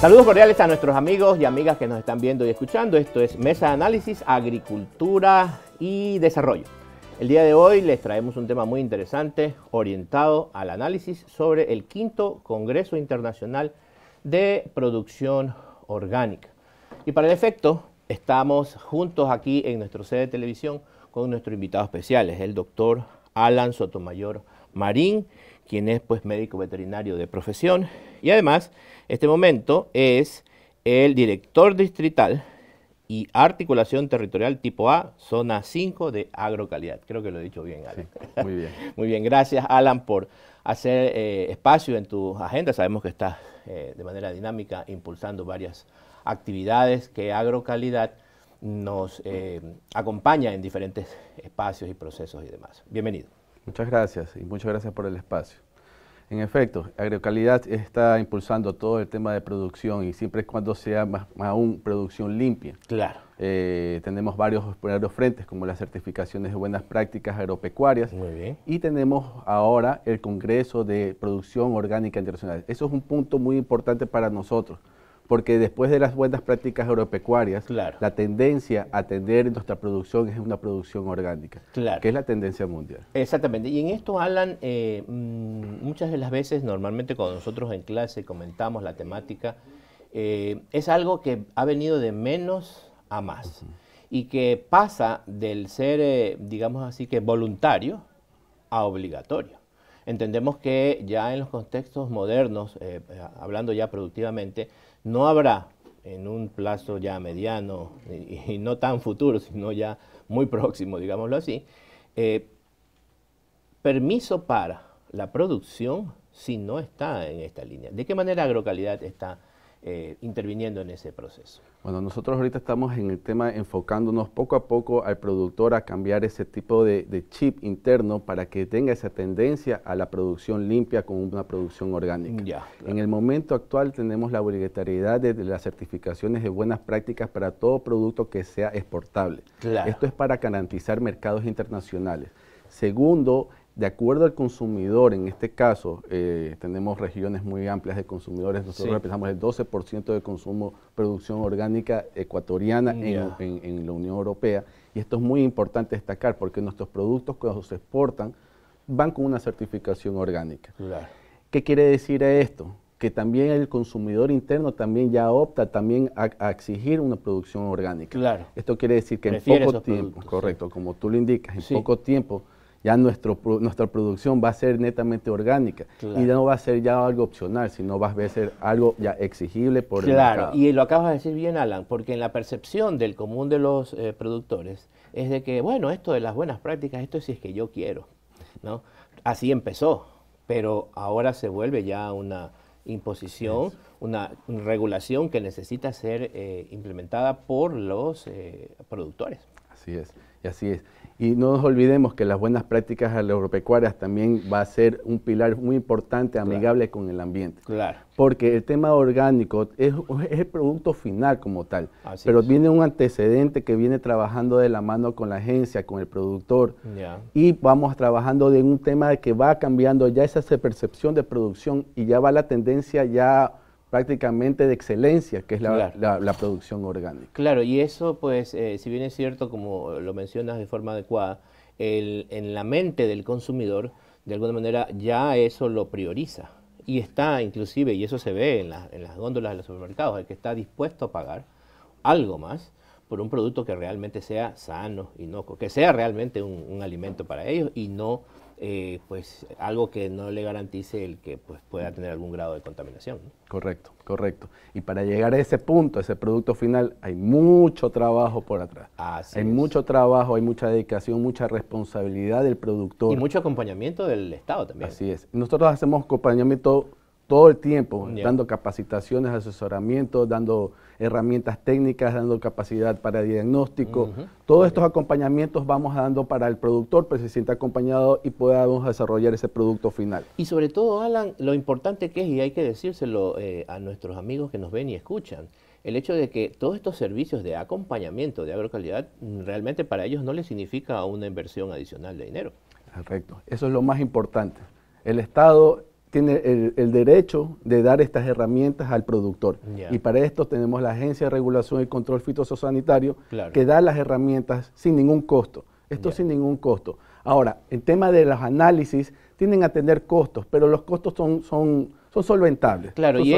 Saludos cordiales a nuestros amigos y amigas que nos están viendo y escuchando. Esto es Mesa de Análisis, Agricultura y Desarrollo. El día de hoy les traemos un tema muy interesante orientado al análisis sobre el quinto Congreso Internacional de Producción Orgánica. Y para el efecto, estamos juntos aquí en nuestro sede de televisión con nuestro invitado especial, es el doctor Alan Sotomayor Marín, quien es pues médico veterinario de profesión y además este momento es el director distrital y articulación territorial tipo A, zona 5 de agrocalidad. Creo que lo he dicho bien, Alan. muy bien. muy bien, gracias Alan por hacer eh, espacio en tu agenda. Sabemos que estás eh, de manera dinámica impulsando varias actividades que agrocalidad nos eh, acompaña en diferentes espacios y procesos y demás. Bienvenido. Muchas gracias y muchas gracias por el espacio. En efecto, Agrocalidad está impulsando todo el tema de producción y siempre es cuando sea más, aún producción limpia. Claro. Eh, tenemos varios, varios frentes como las certificaciones de buenas prácticas agropecuarias. Muy bien. Y tenemos ahora el Congreso de Producción Orgánica Internacional. Eso es un punto muy importante para nosotros porque después de las buenas prácticas agropecuarias, la tendencia a atender nuestra producción es una producción orgánica, que es la tendencia mundial. Exactamente, y en esto, Alan, eh, mm, muchas de las veces, normalmente cuando nosotros en clase comentamos la temática, eh, es algo que ha venido de menos a más y que pasa del ser, eh, digamos así, que voluntario a obligatorio. Entendemos que ya en los contextos modernos, hablando ya productivamente, no habrá en un plazo ya mediano y, no tan futuro, sino ya muy próximo, digámoslo así, eh, permiso para la producción si no está en esta línea. ¿De qué manera agrocalidad está eh, interviniendo en ese proceso. Bueno, nosotros ahorita estamos en el tema enfocándonos poco a poco al productor a cambiar ese tipo de, chip interno para que tenga esa tendencia a la producción limpia con una producción orgánica. Mm, en el momento actual tenemos la obligatoriedad de, las certificaciones de buenas prácticas para todo producto que sea exportable. Esto es para garantizar mercados internacionales. Segundo, de acuerdo al consumidor, en este caso, eh, tenemos regiones muy amplias de consumidores, nosotros representamos el 12% de consumo producción orgánica ecuatoriana en, la Unión Europea, y esto es muy importante destacar porque nuestros productos cuando se exportan van con una certificación orgánica. ¿Qué quiere decir esto? que también el consumidor interno también ya opta también a, exigir una producción orgánica. Claro. Esto quiere decir que en poco tiempo, correcto, como tú lo indicas, en poco tiempo ya nuestro, nuestra producción va a ser netamente orgánica y no va a ser ya algo opcional, sino va a ser algo ya exigible por claro, el y lo acabas de decir bien, Alan, porque en la percepción del común de los eh, productores es de que, bueno, esto de las buenas prácticas, esto si es que yo quiero, ¿no? Así empezó, pero ahora se vuelve ya una imposición, una regulación que necesita ser eh, implementada por los eh, productores. Así es, y así es. Y no nos olvidemos que las buenas prácticas agropecuarias también va a ser un pilar muy importante, amigable con el ambiente. Claro. Porque el tema orgánico es, el producto final como tal. pero viene un antecedente que viene trabajando de la mano con la agencia, con el productor. Y vamos trabajando en un tema que va cambiando ya esa percepción de producción y ya va la tendencia ya prácticamente de excelencia, que es la, la, producción orgánica. Claro, y eso pues, eh, si bien es cierto, como lo mencionas de forma adecuada, el, en la mente del consumidor, de alguna manera ya eso lo prioriza. Y está inclusive, y eso se ve en, las góndolas de los supermercados, el que está dispuesto a pagar algo más por un producto que realmente sea sano, que sea realmente un, un alimento para ellos y no eh, pues algo que no le garantice el que pues, pueda tener algún grado de contaminación. Correcto, correcto. Y para llegar a ese punto, a ese producto final, hay mucho trabajo por atrás. hay mucho trabajo, hay mucha dedicación, mucha responsabilidad del productor. Y mucho acompañamiento del Estado también. Así es. Nosotros hacemos acompañamiento todo el tiempo, dando capacitaciones, asesoramiento, dando herramientas técnicas, dando capacidad para diagnóstico. Todos estos acompañamientos vamos dando para el productor, pues se sienta acompañado y podamos desarrollar ese producto final. Y sobre todo, Alan, lo importante que es, y hay que decírselo eh, a nuestros amigos que nos ven y escuchan, el hecho de que todos estos servicios de acompañamiento de agrocalidad mm, realmente para ellos no les significa una inversión adicional de dinero. Correcto, eso es lo más importante. El Estado tiene el, derecho de dar estas herramientas al productor. Y para esto tenemos la Agencia de Regulación y Control Fitosanitario que da las herramientas sin ningún costo. Esto sin ningún costo. Ahora, el tema de los análisis tienen a tener costos, pero los costos son, son, son Claro, y,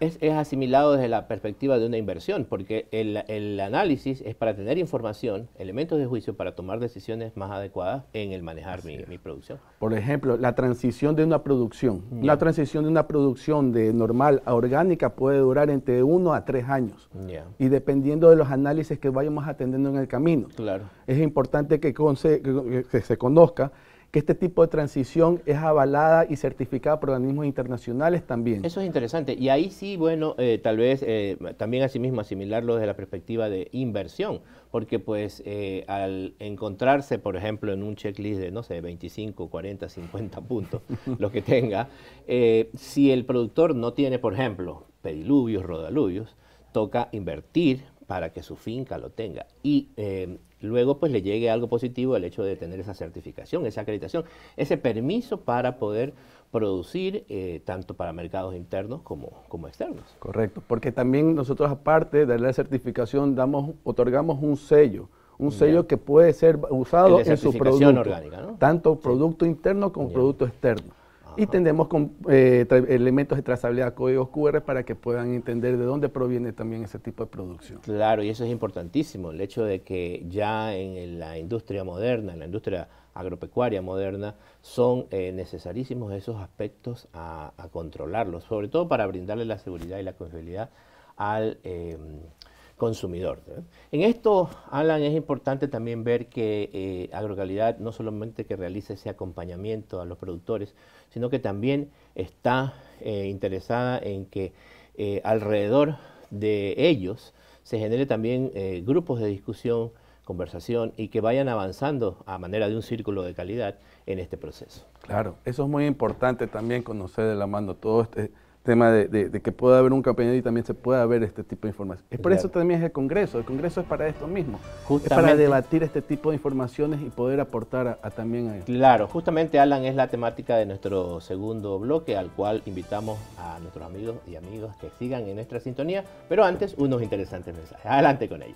es, asimilado desde la perspectiva de una inversión, porque el, análisis es para tener información, elementos de juicio para tomar decisiones más adecuadas en el manejar mi, producción. Por ejemplo, la transición de una producción. Mm. La transición de una producción de normal a orgánica puede durar entre uno a tres años. Y dependiendo de los análisis que vayamos atendiendo en el camino. Claro. Es importante que, que se conozca que este tipo de transición es avalada y certificada por organismos internacionales también. Eso es interesante. Y ahí sí, bueno, eh, tal vez eh, también asimismo asimilarlo desde la perspectiva de inversión, porque pues eh, al encontrarse, por ejemplo, en un checklist de, no sé, 25, 40, 50 puntos, lo que tenga, si el productor no tiene, por ejemplo, pediluvios, rodaluvios, toca invertir para que su finca lo tenga. Y luego pues le llegue algo positivo el hecho de tener esa certificación, esa acreditación, ese permiso para poder producir eh, tanto para mercados internos como, como externos. Correcto, porque también nosotros aparte de la certificación damos, otorgamos un sello, un sello que puede ser usado en su producción orgánica, tanto producto interno como producto externo y tendemos con eh, elementos de trazabilidad, códigos QR, para que puedan entender de dónde proviene también ese tipo de producción. Claro, y eso es importantísimo, el hecho de que ya en la industria moderna, en la industria agropecuaria moderna, son eh, necesarísimos esos aspectos a, controlarlos, sobre todo para brindarle la seguridad y la confiabilidad al... Em, consumidor. En esto, Alan, es importante también ver que eh, Agrocalidad no solamente que realiza ese acompañamiento a los productores, sino que también está eh, interesada en que eh, alrededor de ellos se genere también grupos de discusión, conversación y que vayan avanzando a manera de un círculo de calidad en este proceso. Claro, eso es muy importante también conocer de la mano todo este tema de, que pueda haber un campeonato y también se pueda ver este tipo de información. Es por eso también es el Congreso, el Congreso es para esto mismo, justamente, para debatir este tipo de informaciones y poder aportar a, también a Claro, justamente Alan es la temática de nuestro segundo bloque al cual invitamos a nuestros amigos y amigas que sigan en nuestra sintonía, pero antes unos interesantes mensajes. Adelante con ellos.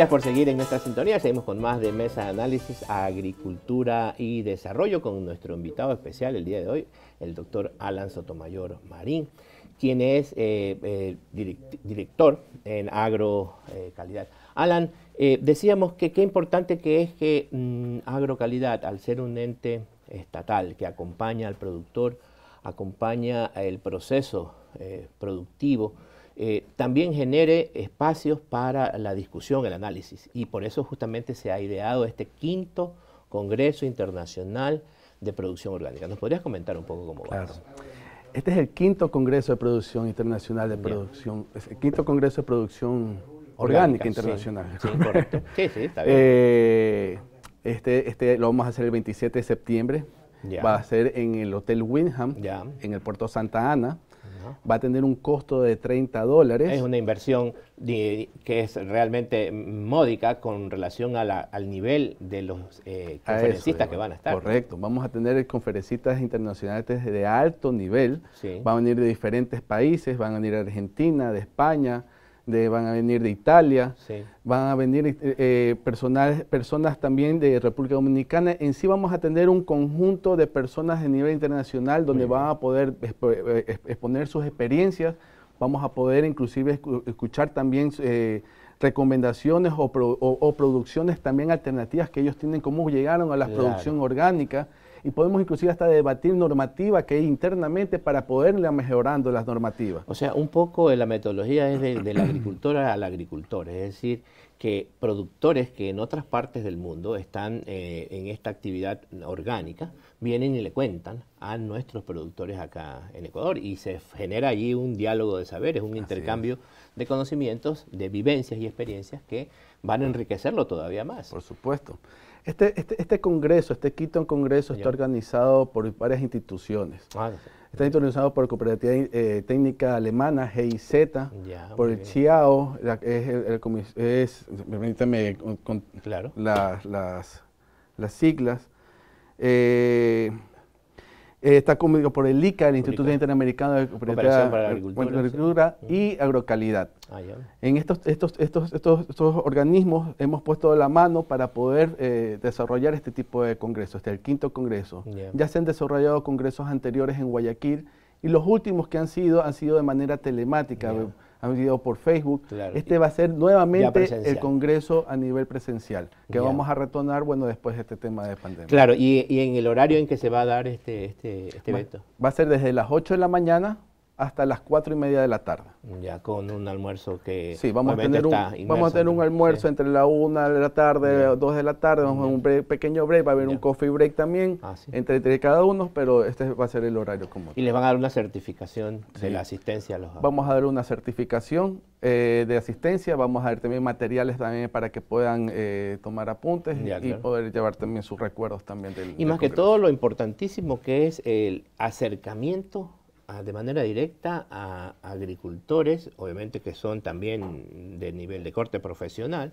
Gracias por seguir en nuestra sintonía. Seguimos con más de Mesa de Análisis, Agricultura y Desarrollo con nuestro invitado especial el día de hoy, el doctor Alan Sotomayor Marín, quien es eh, eh, director en Agrocalidad. Eh, Alan, decíamos que qué importante que es que mm, Agrocalidad, al ser un ente estatal que acompaña al productor, acompaña el proceso productivo, eh, también genere espacios para la discusión, el análisis. Y por eso justamente se ha ideado este quinto Congreso Internacional de Producción Orgánica. ¿Nos podrías comentar un poco cómo va? Este es el quinto Congreso de Producción Internacional de Producción, el quinto Congreso de Producción Orgánica, Internacional. Sí, correcto. sí, sí, está bien. Eh, este, este lo vamos a hacer el 27 de septiembre. Va a ser en el Hotel Windham, en el Puerto Santa Ana va a tener un costo de 30 dólares. Es una inversión que es realmente módica con relación al nivel de los eh, conferencistas que van a estar. Correcto, vamos a tener conferencistas internacionales de alto nivel, van a venir de diferentes países, van a venir de Argentina, de España, van a venir de Italia, van a venir eh, eh, personas también de República Dominicana. En sí vamos a tener un conjunto de personas de nivel internacional donde van a poder eh, exponer sus experiencias, vamos a poder inclusive escuchar también recomendaciones o, producciones también alternativas que ellos tienen, cómo llegaron a la producción orgánica y podemos inclusive hasta debatir normativa que hay internamente para poderle mejorando las normativas. O sea, un poco de la metodología es de la agricultor al agricultor, es decir, que productores que en otras partes del mundo están eh, en esta actividad orgánica, vienen y le cuentan a nuestros productores acá en Ecuador y se genera allí un diálogo de saberes, un intercambio de conocimientos, de vivencias y experiencias que van a enriquecerlo todavía más. Por supuesto. Este, este, este, congreso, este Quito Congreso, está organizado por varias instituciones. Ah, está organizado por la Cooperativa eh, Técnica Alemana, GIZ, por el CHIAO, es, permítame, las, siglas. Eh, eh, está conmigo por el ICA, el Instituto Interamericano de Cooperación Agricultura, y Agrocalidad. Ah, en estos, estos, estos, estos, organismos hemos puesto la mano para poder eh, desarrollar este tipo de congresos, este es el quinto congreso. Ya se han desarrollado congresos anteriores en Guayaquil y los últimos que han sido han sido de manera telemática han venido por Facebook. Este va a ser nuevamente el Congreso a nivel presencial, que vamos a retornar, bueno, después de este tema de pandemia. Claro, y, en el horario en que se va a dar este, este, este evento. Va a ser desde las 8 de la mañana hasta las 4 y media de la tarde. Ya con un almuerzo que... Sí, vamos, a tener un, vamos a tener un almuerzo entre la 1 de la tarde, 2 de la tarde, vamos a un pequeño break, va a haber un coffee break también ah, entre, cada uno, pero este va a ser el horario común. ¿Y les van a dar una certificación de la asistencia a los Vamos a dar una certificación eh, de asistencia, vamos a dar también materiales también para que puedan eh, tomar apuntes y poder llevar también sus recuerdos también del... Y más que todo lo importantísimo que es el acercamiento de manera directa a agricultores, obviamente que son también de nivel de corte profesional,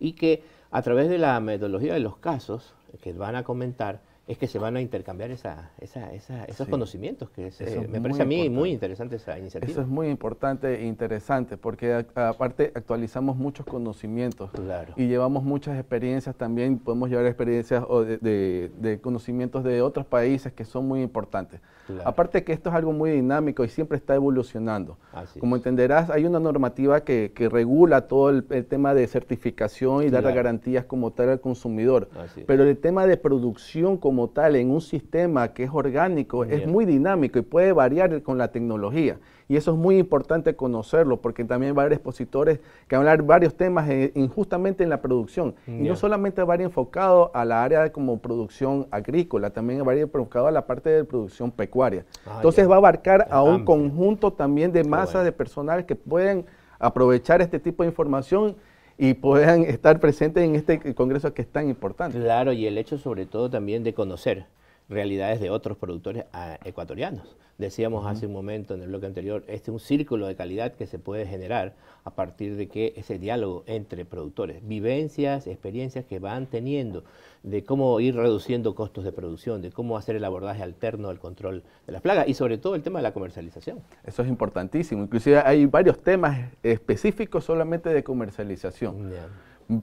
y que a través de la metodología de los casos que van a comentar, es que se van a intercambiar esos conocimientos, que me parece a mí muy interesante esa iniciativa. Eso es muy importante e interesante, porque aparte actualizamos muchos conocimientos claro. y llevamos muchas experiencias también, podemos llevar experiencias de, conocimientos de otros países que son muy importantes. Aparte que esto es algo muy dinámico y siempre está evolucionando. Como entenderás, hay una normativa que, regula todo el, tema de certificación y dar garantías como tal al consumidor, pero el tema de producción como tal en un sistema que es orgánico es muy dinámico y puede variar con la tecnología. Y eso es muy importante conocerlo porque también va a haber expositores que van a hablar varios temas eh, injustamente en la producción. Y no solamente va a ir enfocado a la área como producción agrícola, también va a ir enfocado a la parte de producción pecuaria. Ah, Entonces va a abarcar a un conjunto también de masas de personal que pueden aprovechar este tipo de información y puedan estar presentes en este Congreso que es tan importante. Claro, y el hecho sobre todo también de conocer realidades de otros productores ah, ecuatorianos. Decíamos hace un momento en el bloque anterior, este es un círculo de calidad que se puede generar a partir de que ese diálogo entre productores, vivencias, experiencias que van teniendo, de cómo ir reduciendo costos de producción, de cómo hacer el abordaje alterno del control de las plagas y sobre todo el tema de la comercialización. Eso es importantísimo, inclusive hay varios temas específicos solamente de comercialización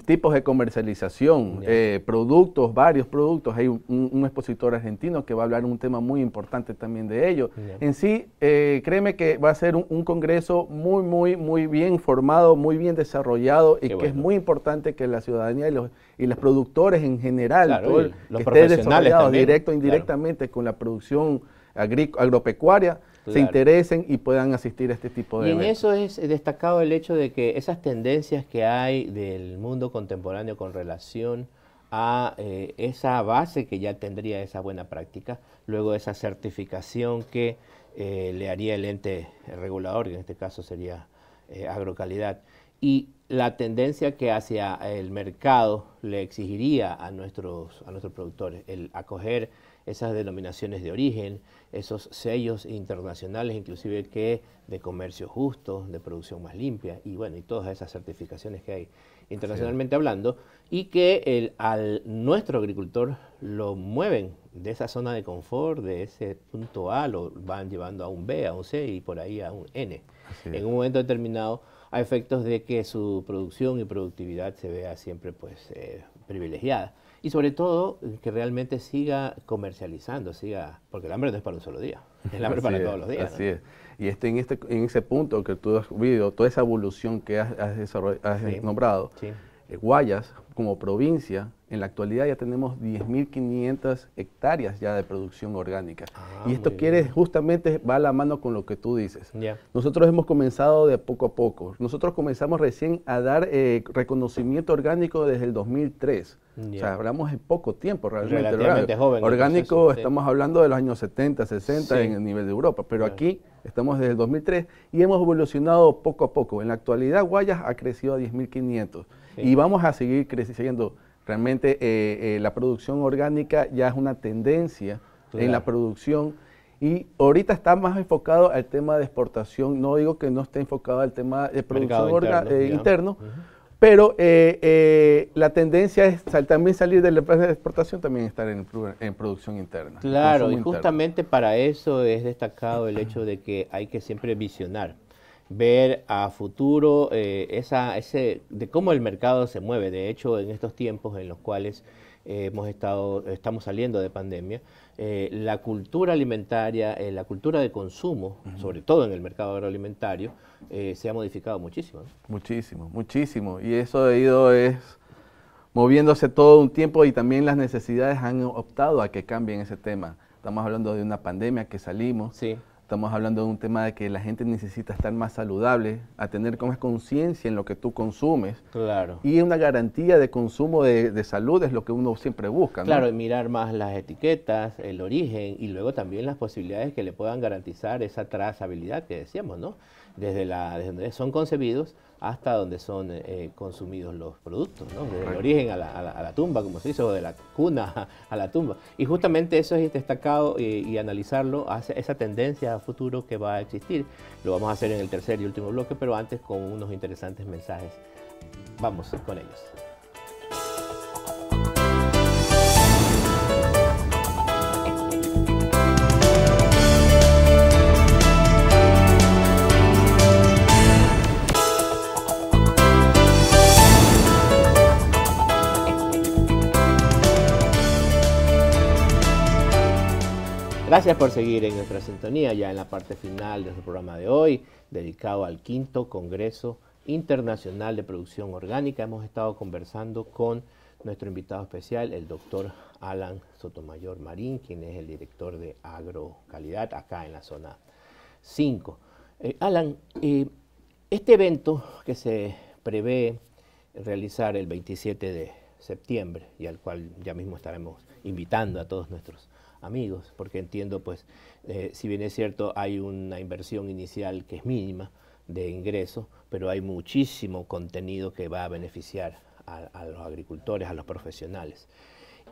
tipos de comercialización, eh, productos, varios productos. Hay un, expositor argentino que va a hablar un tema muy importante también de ello. En sí, eh, créeme que va a ser un, congreso muy, muy, muy bien formado, muy bien desarrollado y que es muy importante que la ciudadanía y los, y los productores en general, pues, los que esté directo e o indirectamente con la producción agropecuaria, se interesen y puedan asistir a este tipo de y en eso es destacado el hecho de que esas tendencias que hay del mundo contemporáneo con relación a eh, esa base que ya tendría esa buena práctica, luego esa certificación que eh, le haría el ente regulador, que en este caso sería eh, agrocalidad, y la tendencia que hacia el mercado le exigiría a nuestros, a nuestros productores, el acoger esas denominaciones de origen, esos sellos internacionales inclusive que de comercio justo, de producción más limpia y bueno, y todas esas certificaciones que hay internacionalmente hablando y que el, al nuestro agricultor lo mueven de esa zona de confort, de ese punto A, lo van llevando a un B, a un C y por ahí a un N. En un momento determinado a efectos de que su producción y productividad se vea siempre pues eh, privilegiada. Y sobre todo, eh, que realmente siga comercializando, siga, porque el hambre no es para un solo día, el hambre es para todos los días. Así es. Y este, en, este, en ese punto que tú has vivido, toda esa evolución que has, has, nombrado, eh, Guayas como provincia en la actualidad ya tenemos 10.500 hectáreas ya de producción orgánica. Ah, y esto quiere justamente va a la mano con lo que tú dices. Nosotros hemos comenzado de poco a poco. Nosotros comenzamos recién a dar eh, reconocimiento orgánico desde el 2003. O sea, hablamos en poco tiempo realmente. Orgánico estamos hablando de los años 70, 60 en el nivel de Europa, pero aquí estamos desde el 2003 y hemos evolucionado poco a poco. En la actualidad Guayas ha crecido a 10.500 y vamos a seguir creciendo Realmente eh, eh, la producción orgánica ya es una tendencia en la producción y ahorita está más enfocado al tema de exportación. No digo que no esté enfocado al tema de producción interno, eh, pero la tendencia es también salir de la empresa de exportación, también estar en, producción interna. Claro, y justamente para eso es destacado el hecho de que hay que siempre visionar ver a futuro eh, esa, ese, de cómo el mercado se mueve. De hecho, en estos tiempos en los cuales eh, hemos estado, estamos saliendo de pandemia, eh, la cultura alimentaria, la cultura de consumo, sobre todo en el mercado agroalimentario, se ha modificado muchísimo. Muchísimo, muchísimo. Y eso ha ido es moviéndose todo un tiempo y también las necesidades han optado a que cambien ese tema. Estamos hablando de una pandemia que salimos. Sí Estamos hablando de un tema de que la gente necesita estar más saludable, a tener más conciencia en lo que tú consumes. Claro. Y una garantía de consumo de, de salud es lo que uno siempre busca. ¿no? Claro, mirar más las etiquetas, el origen y luego también las posibilidades que le puedan garantizar esa trazabilidad que decíamos, ¿no? desde, la, donde son concebidos hasta donde son eh, eh, consumidos los productos, ¿no? desde el origen a la, tumba, como se dice, o de la cuna a la tumba. Y justamente eso es destacado y, eh, y, analizarlo, hace esa tendencia a futuro que va a existir. Lo vamos a hacer en el tercer y último bloque, pero antes con unos interesantes mensajes. Vamos con ellos. Gracias por seguir en nuestra sintonía ya en la parte final de nuestro programa de hoy, dedicado al quinto Congreso Internacional de Producción Orgánica. Hemos estado conversando con nuestro invitado especial, el doctor Alan Sotomayor Marín, quien es el director de Agrocalidad acá en la zona 5. Eh, Alan, eh, este evento que se prevé realizar el 27 de septiembre y al cual ya mismo estaremos invitando a todos nuestros amigos, porque entiendo, pues, eh, si bien es cierto, hay una inversión inicial que es mínima de ingresos, pero hay muchísimo contenido que va a beneficiar a, los agricultores, a los profesionales.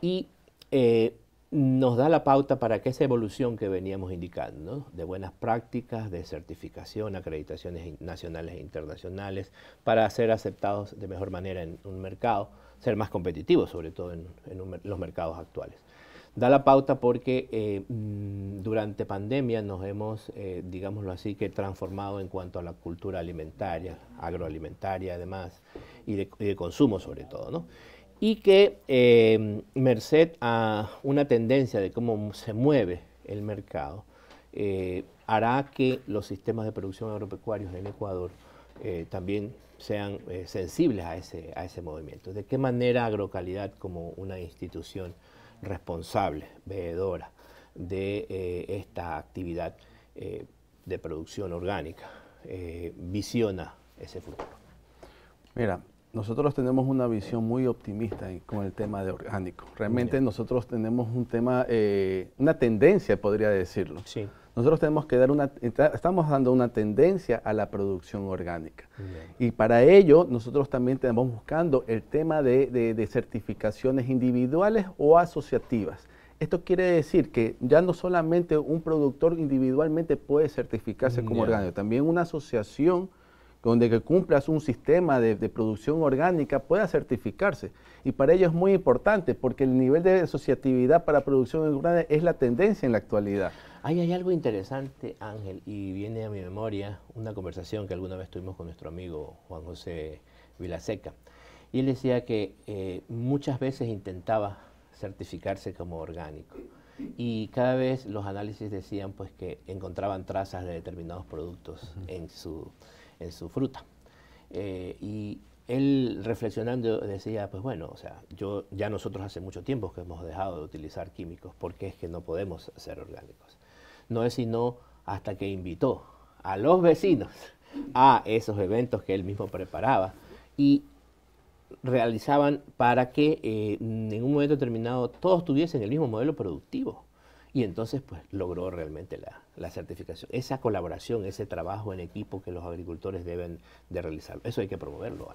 Y eh, nos da la pauta para que esa evolución que veníamos indicando, de buenas prácticas, de certificación, acreditaciones nacionales e internacionales, para ser aceptados de mejor manera en un mercado, ser más competitivos, sobre todo en, los mercados actuales da la pauta porque eh, mm, durante pandemia nos hemos, eh, digámoslo así, que transformado en cuanto a la cultura alimentaria, agroalimentaria además, y de, consumo sobre todo, ¿no? Y que em, merced a una tendencia de cómo se mueve el mercado, eh, hará que los sistemas de producción agropecuarios en Ecuador también sean sensibles a ese, a ese movimiento. ¿De qué manera Agrocalidad como una institución responsable, veedora de eh, esta actividad eh, de producción orgánica, eh, visiona ese futuro? Mira, nosotros tenemos una visión muy optimista con el tema de orgánico. Realmente nosotros tenemos un tema, una tendencia, podría decirlo. Sí nosotros tenemos que dar una, estamos dando una tendencia a la producción orgánica. Y para ello nosotros también estamos buscando el tema de, certificaciones individuales o asociativas. Esto quiere decir que ya no solamente un productor individualmente puede certificarse como orgánico, también una asociación donde que cumplas un sistema de, producción orgánica pueda certificarse. Y para ello es muy importante porque el nivel de asociatividad para producción orgánica es la tendencia en la actualidad. Ahí hay algo interesante, Ángel, y viene a mi memoria una conversación que alguna vez tuvimos con nuestro amigo Juan José Vilaseca. Y él decía que eh, muchas veces intentaba certificarse como orgánico. Y cada vez los análisis decían pues que encontraban trazas de determinados productos en, su, en su fruta. Eh, y él reflexionando decía, pues bueno, o sea, yo, ya nosotros hace mucho tiempo que hemos dejado de utilizar químicos porque es que no podemos ser orgánicos no es sino hasta que invitó a los vecinos a esos eventos que él mismo preparaba y realizaban para que eh, en un momento determinado todos tuviesen el mismo modelo productivo. Y entonces pues logró realmente la, certificación. Esa colaboración, ese trabajo en equipo que los agricultores deben de realizar. Eso hay que promoverlo.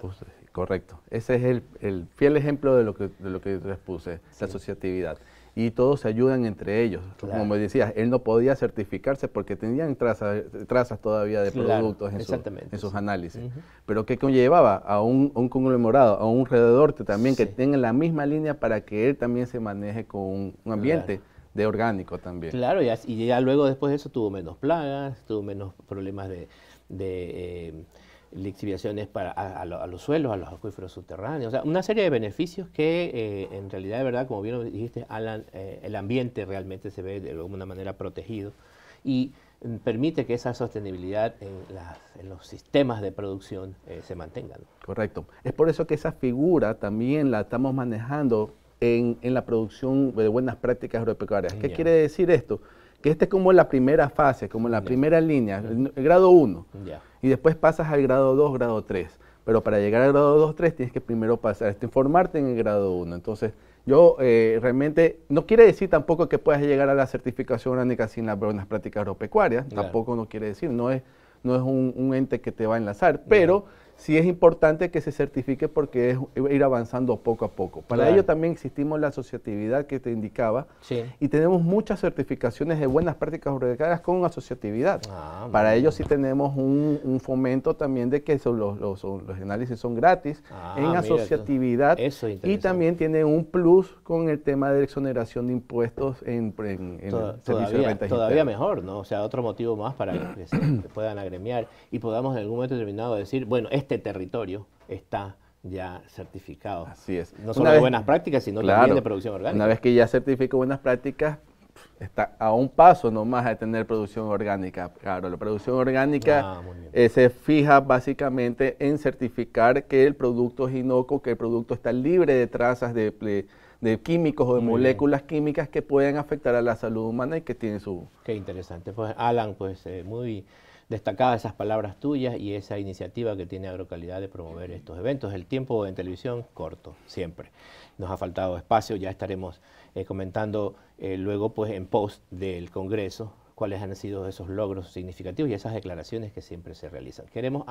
Correcto. Ese es el, fiel ejemplo de lo que, de lo que les puse, la asociatividad y todos se ayudan entre ellos. Como decías, él no podía certificarse porque tenían trazas, todavía de productos en, sus análisis. Pero ¿qué conllevaba? A un, conglomerado, a un rededorte también que tenga la misma línea para que él también se maneje con un, ambiente. de orgánico también. Claro, y, y, ya luego después de eso tuvo menos plagas, tuvo menos problemas de, eh, lixiviaciones para, a, los suelos, a los acuíferos subterráneos, o sea, una serie de beneficios que eh, en realidad, de verdad, como bien dijiste, Alan, eh, el ambiente realmente se ve de alguna manera protegido y mm, permite que esa sostenibilidad en, los sistemas de producción eh, se mantengan. Correcto. Es por eso que esa figura también la estamos manejando en, la producción de buenas prácticas agropecuarias. ¿Qué quiere decir esto? que esta es como la primera fase, como la primera línea, el, grado 1. Y después pasas al grado 2, grado 3. Pero para llegar al grado 2, 3 tienes que primero pasar, informarte este, en el grado 1. Entonces, yo eh, realmente, no quiere decir tampoco que puedas llegar a la certificación orgánica sin las buenas prácticas agropecuarias, tampoco no quiere decir, no es, no es un, un, ente que te va a enlazar, pero sí es importante que se certifique porque es ir avanzando poco a poco. Para ello también existimos la asociatividad que te indicaba y tenemos muchas certificaciones de buenas prácticas con asociatividad. Ah, para ello sí tenemos un, fomento también de que los, los, análisis son gratis ah, en asociatividad y también tiene un plus con el tema de exoneración de impuestos en, en, el servicio todavía, de Todavía mejor, ¿no? O sea, otro motivo más para que se puedan agremiar y podamos en algún momento determinado decir, bueno, este este territorio está ya certificado. Así es. No solo de buenas prácticas, sino también de producción orgánica. Una vez que ya certifico buenas prácticas, está a un paso nomás de tener producción orgánica. Claro, la producción orgánica ah, eh, se fija básicamente en certificar que el producto es inocuo, que el producto está libre de trazas de, químicos o de moléculas químicas que pueden afectar a la salud humana y que tiene su... Qué interesante. Pues Alan, pues eh, muy... Destacadas esas palabras tuyas y esa iniciativa que tiene Agrocalidad de promover estos eventos. El tiempo en televisión corto, siempre. Nos ha faltado espacio, ya estaremos eh, comentando eh, luego pues en post del Congreso cuáles han sido esos logros significativos y esas declaraciones que siempre se realizan. Queremos,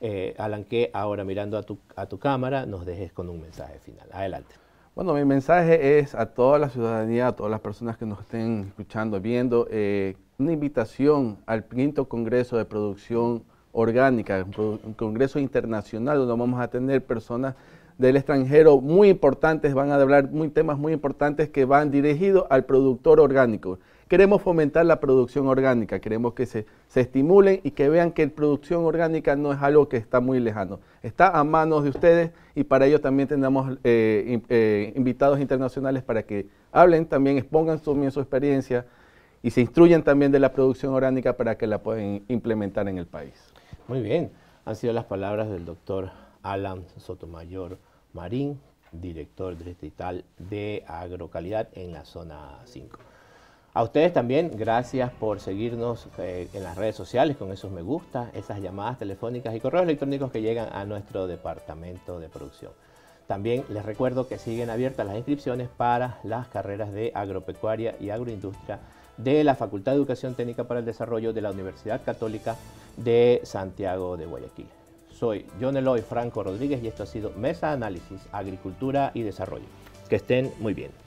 eh, Alan, que ahora mirando a tu cámara nos dejes con un mensaje final. Adelante. Bueno, mi mensaje es a toda la ciudadanía, a todas las personas que nos estén escuchando, viendo, eh, una invitación al quinto Congreso de Producción Orgánica, un Congreso Internacional donde vamos a tener personas del extranjero muy importantes, van a hablar muy, temas muy importantes que van dirigidos al productor orgánico. Queremos fomentar la producción orgánica, queremos que se, estimulen y que vean que la producción orgánica no es algo que está muy lejano, está a manos de ustedes y para ello también tenemos eh, eh, invitados internacionales para que hablen, también expongan su experiencia y se instruyan también de la producción orgánica para que la puedan implementar en el país. Muy bien, han sido las palabras del doctor Alan Sotomayor Marín, director distrital este de Agrocalidad en la zona 5. A ustedes también, gracias por seguirnos eh, en las redes sociales con esos me gusta, esas llamadas telefónicas y correos electrónicos que llegan a nuestro departamento de producción. También les recuerdo que siguen abiertas las inscripciones para las carreras de agropecuaria y agroindustria de la Facultad de Educación Técnica para el Desarrollo de la Universidad Católica de Santiago de Guayaquil. Soy John Eloy Franco Rodríguez y esto ha sido Mesa Análisis, Agricultura y Desarrollo. Que estén muy bien.